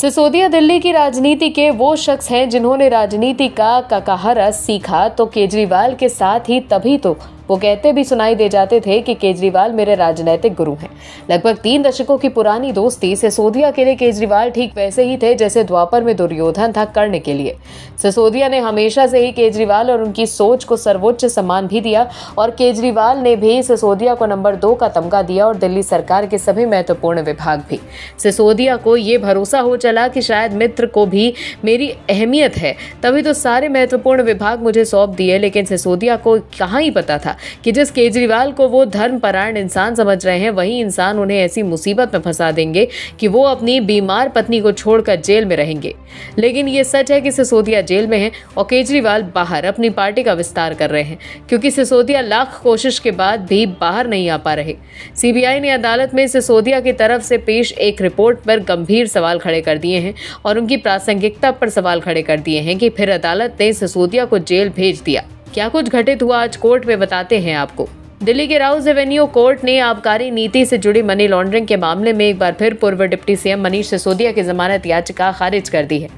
सिसोदिया दिल्ली की राजनीति के वो शख्स हैं जिन्होंने राजनीति का ककाहरा सीखा तो केजरीवाल के साथ ही तभी तो वो कहते भी सुनाई दे जाते थे कि केजरीवाल मेरे राजनैतिक गुरु हैं लगभग तीन दशकों की पुरानी दोस्ती सिसोदिया के लिए केजरीवाल ठीक वैसे ही थे जैसे द्वापर में दुर्योधन था कर्ण के लिए सिसोदिया ने हमेशा से ही केजरीवाल और उनकी सोच को सर्वोच्च सम्मान भी दिया और केजरीवाल ने भी सिसोदिया को नंबर दो का तमगा दिया और दिल्ली सरकार के सभी महत्वपूर्ण विभाग भी सिसोदिया को ये भरोसा हो चला कि शायद मित्र को भी मेरी अहमियत है तभी तो सारे महत्वपूर्ण विभाग मुझे सौंप दिए लेकिन सिसोदिया को कहाँ ही पता था कि जिस केजरीवाल को वो धर्मपरायण इंसान समझ रहे हैं वही इंसान उन्हें ऐसी मुसीबत में फंसा देंगे कि वो अपनी बीमार पत्नी को छोड़कर जेल में रहेंगे लेकिन ये सच है कि सिसोदिया जेल में है और केजरीवाल बाहर अपनी पार्टी का विस्तार कर रहे हैं क्योंकि सिसोदिया लाख कोशिश के बाद भी बाहर नहीं आ पा रहे सीबीआई ने अदालत में सिसोदिया की तरफ से पेश एक रिपोर्ट पर गंभीर सवाल खड़े कर दिए हैं और उनकी प्रासंगिकता पर सवाल खड़े कर दिए हैं कि फिर अदालत ने सिसोदिया को जेल भेज दिया क्या कुछ घटित हुआ आज कोर्ट में बताते हैं आपको दिल्ली के राउस एवेन्यू कोर्ट ने आबकारी नीति से जुड़ी मनी लॉन्ड्रिंग के मामले में एक बार फिर पूर्व डिप्टी सीएम मनीष सिसोदिया की जमानत याचिका खारिज कर दी है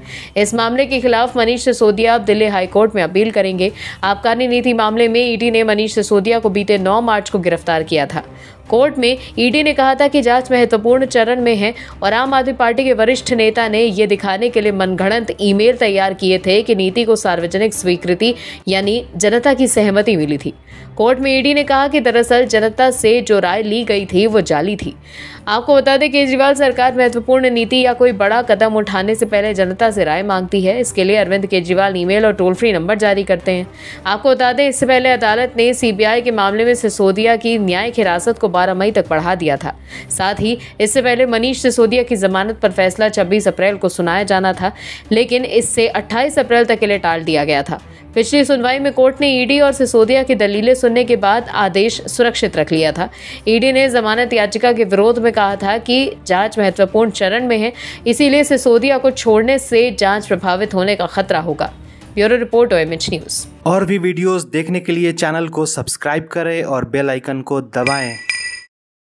इस मामले के खिलाफ मनीष सिसोदिया अब दिल्ली हाईकोर्ट में अपील करेंगे आबकारी नीति मामले में ईडी ने मनीष सिसोदिया को बीते 9 मार्च को गिरफ्तार किया था कोर्ट में ईडी e ने कहा था कि जांच महत्वपूर्ण चरण में है और आम आदमी पार्टी के वरिष्ठ नेता ने यह दिखाने के लिए मनगणंत ईमेल तैयार किए थे कि नीति को सार्वजनिक स्वीकृति यानी जनता की सहमति मिली थी कोर्ट में ईडी e ने कहा कि दरअसल जनता से जो राय ली गई थी वो जाली थी आपको बता दें केजरीवाल सरकार महत्वपूर्ण नीति या कोई बड़ा कदम उठाने से पहले जनता से राय मांगती है इसके लिए अरविंद केजरीवाल ईमेल और टोल फ्री नंबर जारी करते हैं आपको बता दें इससे पहले अदालत ने सीबीआई के मामले में सिसोदिया की न्यायिक हिरासत को बारह मई तक बढ़ा दिया था साथ ही इससे पहले मनीष सिसोदिया की जमानत पर फैसला छब्बीस अप्रैल को सुनाया जाना था लेकिन इससे अट्ठाईस अप्रैल तक के लिए टाल दिया गया था पिछली सुनवाई में कोर्ट ने ईडी और सिसोदिया की दलीलें सुनने के बाद आदेश सुरक्षित रख लिया था ईडी ने जमानत याचिका के विरोध में कहा था कि जांच महत्वपूर्ण चरण में है इसीलिए सिसोदिया को छोड़ने से जांच प्रभावित होने का खतरा होगा ब्यूरो रिपोर्ट ओएम न्यूज और भी वीडियोस देखने के लिए चैनल को सब्सक्राइब करें और बेल आइकन को दबाएं